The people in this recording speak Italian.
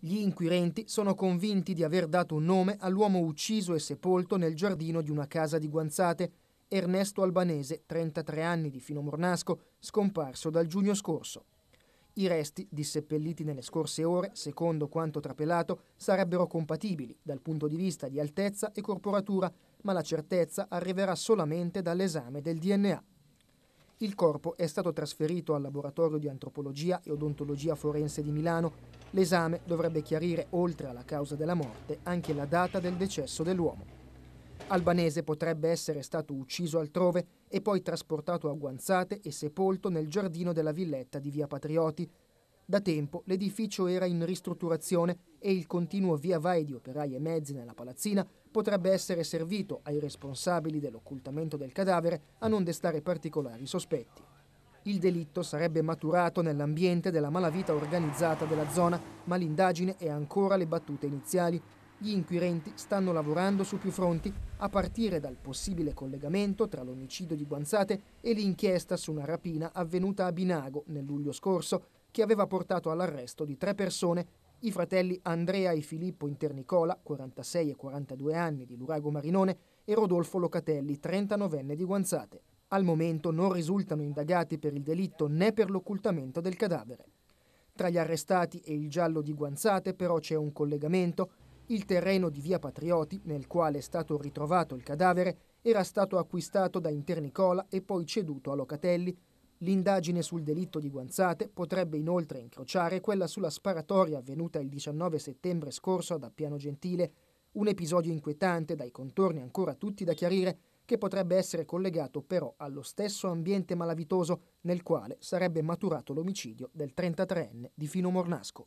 Gli inquirenti sono convinti di aver dato un nome all'uomo ucciso e sepolto nel giardino di una casa di Guanzate, Ernesto Albanese, 33 anni di fino Mornasco, scomparso dal giugno scorso. I resti, disseppelliti nelle scorse ore, secondo quanto trapelato, sarebbero compatibili dal punto di vista di altezza e corporatura, ma la certezza arriverà solamente dall'esame del DNA. Il corpo è stato trasferito al laboratorio di antropologia e odontologia forense di Milano. L'esame dovrebbe chiarire, oltre alla causa della morte, anche la data del decesso dell'uomo. Albanese potrebbe essere stato ucciso altrove e poi trasportato a Guanzate e sepolto nel giardino della villetta di Via Patrioti, da tempo l'edificio era in ristrutturazione e il continuo via vai di operai e mezzi nella palazzina potrebbe essere servito ai responsabili dell'occultamento del cadavere a non destare particolari sospetti. Il delitto sarebbe maturato nell'ambiente della malavita organizzata della zona, ma l'indagine è ancora alle battute iniziali. Gli inquirenti stanno lavorando su più fronti, a partire dal possibile collegamento tra l'omicidio di Guanzate e l'inchiesta su una rapina avvenuta a Binago nel luglio scorso, che aveva portato all'arresto di tre persone, i fratelli Andrea e Filippo Internicola, 46 e 42 anni di Lurago Marinone, e Rodolfo Locatelli, 39enne di Guanzate. Al momento non risultano indagati per il delitto né per l'occultamento del cadavere. Tra gli arrestati e il giallo di Guanzate però c'è un collegamento. Il terreno di Via Patrioti, nel quale è stato ritrovato il cadavere, era stato acquistato da Internicola e poi ceduto a Locatelli L'indagine sul delitto di guanzate potrebbe inoltre incrociare quella sulla sparatoria avvenuta il 19 settembre scorso ad Appiano Gentile, un episodio inquietante dai contorni ancora tutti da chiarire che potrebbe essere collegato però allo stesso ambiente malavitoso nel quale sarebbe maturato l'omicidio del 33enne di Fino Mornasco.